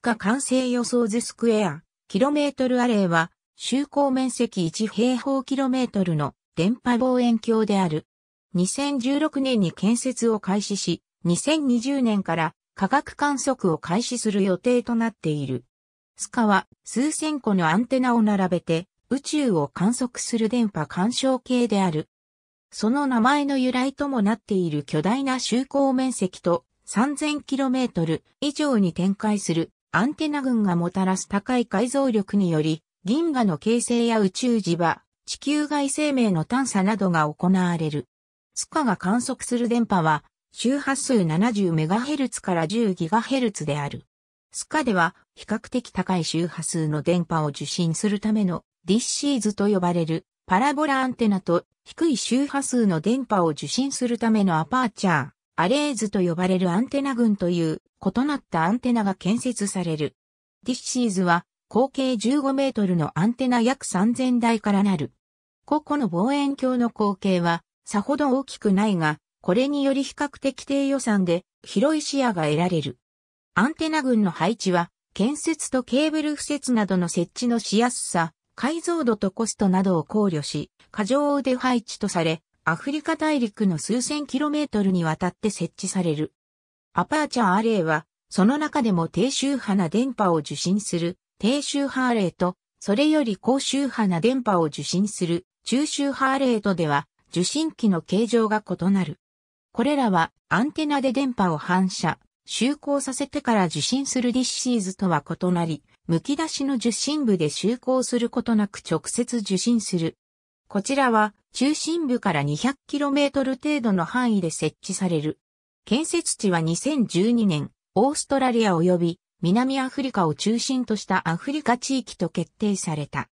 スカ完成予想図スクエア、キロメートルアレイは、就航面積1平方キロメートルの電波望遠鏡である。2016年に建設を開始し、2020年から科学観測を開始する予定となっている。スカは数千個のアンテナを並べて宇宙を観測する電波干渉系である。その名前の由来ともなっている巨大な就航面積と 3000km 以上に展開するアンテナ群がもたらす高い解像力により、銀河の形成や宇宙磁場、地球外生命の探査などが行われる。スカが観測する電波は、周波数 70MHz から 10GHz である。スカでは、比較的高い周波数の電波を受信するための、ディッシーズと呼ばれる、パラボラアンテナと、低い周波数の電波を受信するためのアパーチャー、アレーズと呼ばれるアンテナ群という、異なったアンテナが建設される。ディッシーズは、合計15メートルのアンテナ約3000台からなる。個々の望遠鏡の光景は、さほど大きくないが、これにより比較的低予算で広い視野が得られる。アンテナ群の配置は、建設とケーブル敷設などの設置のしやすさ、解像度とコストなどを考慮し、過剰で配置とされ、アフリカ大陸の数千キロメートルにわたって設置される。アパーチャーアレイは、その中でも低周波な電波を受信する低周波アレイと、それより高周波な電波を受信する中周波アレイとでは、受信機の形状が異なる。これらはアンテナで電波を反射、就航させてから受信するディッシーズとは異なり、剥き出しの受信部で就航することなく直接受信する。こちらは中心部から 200km 程度の範囲で設置される建設地は2012年、オーストラリア及び南アフリカを中心としたアフリカ地域と決定された。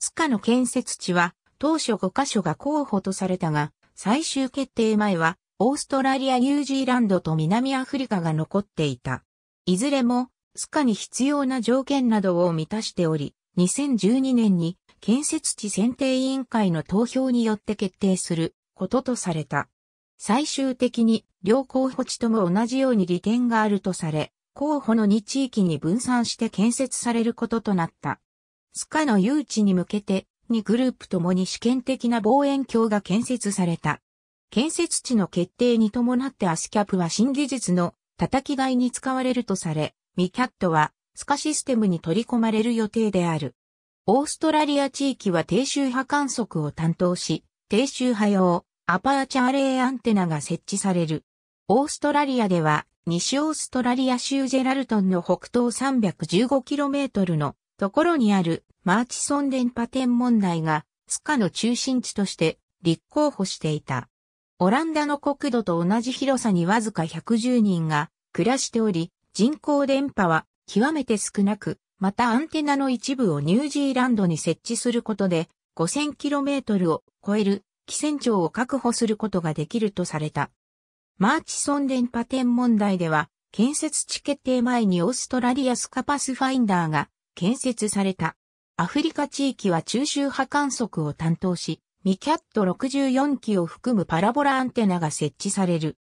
スカの建設地は当初5カ所が候補とされたが、最終決定前はオーストラリア、ニュージーランドと南アフリカが残っていた。いずれもスカに必要な条件などを満たしており、2012年に建設地選定委員会の投票によって決定することとされた。最終的に両候補地とも同じように利点があるとされ、候補の2地域に分散して建設されることとなった。スカの誘致に向けて、2グループともに試験的な望遠鏡が建設された。建設地の決定に伴ってアスキャプは新技術の叩き台に使われるとされ、ミキャットはスカシステムに取り込まれる予定である。オーストラリア地域は低周波観測を担当し、低周波用、アパーチャーレイアンテナが設置される。オーストラリアでは、西オーストラリア州ジェラルトンの北東 315km のところにあるマーチソン電波天文台がスカの中心地として立候補していた。オランダの国土と同じ広さにわずか110人が暮らしており、人口電波は極めて少なく、またアンテナの一部をニュージーランドに設置することで 5000km を超える機船長を確保することができるとされた。マーチソン電波天問題では、建設地決定前にオーストラリアスカパスファインダーが建設された。アフリカ地域は中周波観測を担当し、ミキャット64機を含むパラボラアンテナが設置される。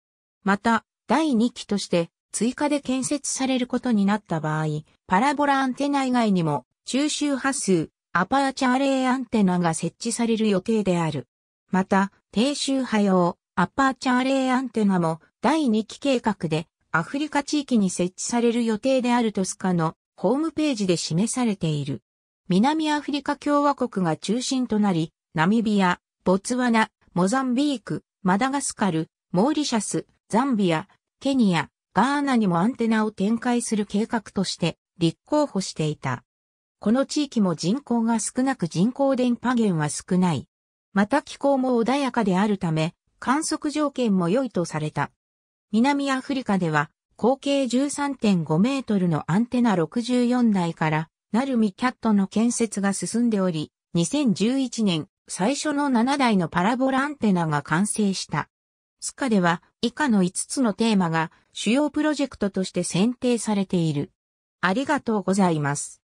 また、第2機として追加で建設されることになった場合、パラボラアンテナ以外にも中周波数、アパーチャーレイアンテナが設置される予定である。また、低周波用、アッパーチャーレイアンテナも第2期計画でアフリカ地域に設置される予定であるトスカのホームページで示されている。南アフリカ共和国が中心となり、ナミビア、ボツワナ、モザンビーク、マダガスカル、モーリシャス、ザンビア、ケニア、ガーナにもアンテナを展開する計画として立候補していた。この地域も人口が少なく人口電波源は少ない。また気候も穏やかであるため、観測条件も良いとされた。南アフリカでは、口径13.5メートルのアンテナ64台から、ナルミキャットの建設が進んでおり、2011年、最初の7台のパラボラアンテナが完成した。スカでは、以下の5つのテーマが主要プロジェクトとして選定されている。ありがとうございます。